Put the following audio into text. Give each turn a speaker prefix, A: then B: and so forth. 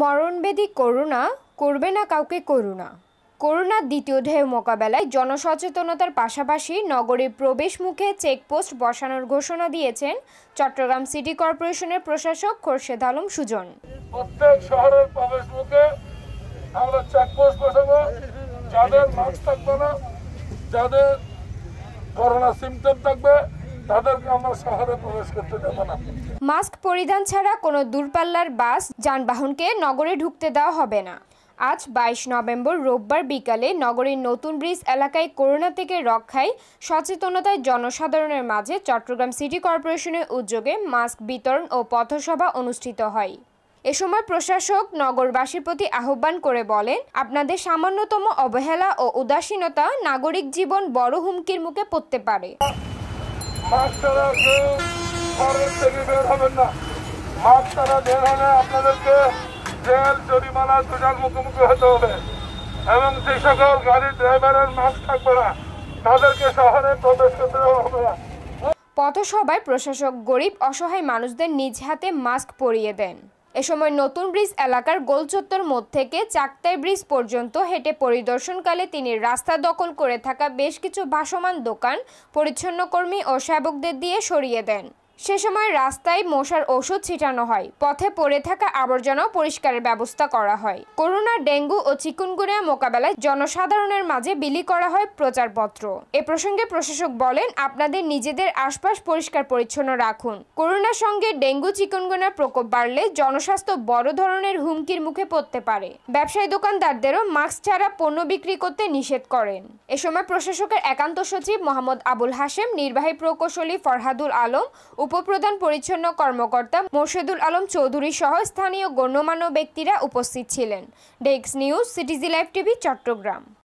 A: মরণবেদী করুণা করবে না কাউকে করুণা করোনার দ্বিতীয় ঢেউ মোকাবেলায় জনসচেতনতার পাশাপাশি নগরীর প্রবেশ মুখে চেকপোস্ট বসানোর ঘোষণা দিয়েছেন চট্টগ্রাম সিটি কর্পোরেশনের প্রশাসক খোরশেদ আলম সুজন
B: প্রত্যেক শহরের প্রবেশ মুখে আমরা চেকপোস্ট বসাবো যাদের মাস্ক থাকবে না যাদের করোনা সিমটম থাকবে
A: মাস্ক পরিধান ছাড়া কোনো দূরপাল্লার বাস যানবাহনকে নগরে ঢুকতে দেওয়া হবে না আজ বাইশ নভেম্বর রোববার বিকালে নগরীর নতুন ব্রিজ এলাকায় করোনা থেকে রক্ষায় সচেতনতায় জনসাধারণের মাঝে চট্টগ্রাম সিটি কর্পোরেশনের উদ্যোগে মাস্ক বিতরণ ও পথসভা অনুষ্ঠিত হয় এ সময় প্রশাসক নগরবাসীর প্রতি আহ্বান করে বলেন আপনাদের সামান্যতম অবহেলা ও উদাসীনতা নাগরিক জীবন বড় হুমকির মুখে পড়তে পারে
B: না আপনাদেরকে মুখোমুখি হতে হবে এবং গাড়ির ড্রাইভারের মাস্ক থাকবে না তাদেরকে শহরে হবে না
A: পথসভায় প্রশাসক গরিব অসহায় মানুষদের নিজ হাতে মাস্ক পরিয়ে দেন এ সময় নতুন ব্রিজ এলাকার গোলচত্বর মোড় থেকে চাকতাই ব্রিজ পর্যন্ত হেঁটে পরিদর্শনকালে তিনি রাস্তা দখল করে থাকা বেশ কিছু ভাসমান দোকান পরিচ্ছন্ন কর্মী ও সেবকদের দিয়ে সরিয়ে দেন সে সময় রাস্তায় মশার ওষুধ ছিটানো হয় পথে পড়ে থাকা আবর্জনাও পরিষ্কারের ব্যবস্থা করা হয় করোনা ডেঙ্গু ও চিকুনগুনিয়া মোকাবেলায় জনসাধারণের মাঝে বিলি করা হয় প্রচারপত্র এ প্রসঙ্গে প্রশাসক বলেন আপনাদের নিজেদের আশপাশ পরিষ্কার পরিচ্ছন্ন রাখুন করোনার সঙ্গে ডেঙ্গু চিকুনগুনার প্রকোপ বাড়লে জনস্বাস্থ্য বড় ধরনের হুমকির মুখে পড়তে পারে ব্যবসায়ী দোকানদারদেরও মাস্ক ছাড়া পণ্য বিক্রি করতে নিষেধ করেন এ সময় প্রশাসকের একান্ত সচিব মোহাম্মদ আবুল হাশেম নির্বাহী প্রকৌশলী ফরহাদুল আলম উপপ্রধান পরিচ্ছন্ন কর্মকর্তা মোর্শেদুল আলম চৌধুরী সহ স্থানীয় গণ্যমান্য ব্যক্তিরা উপস্থিত ছিলেন desk news CTG live TV Chittagong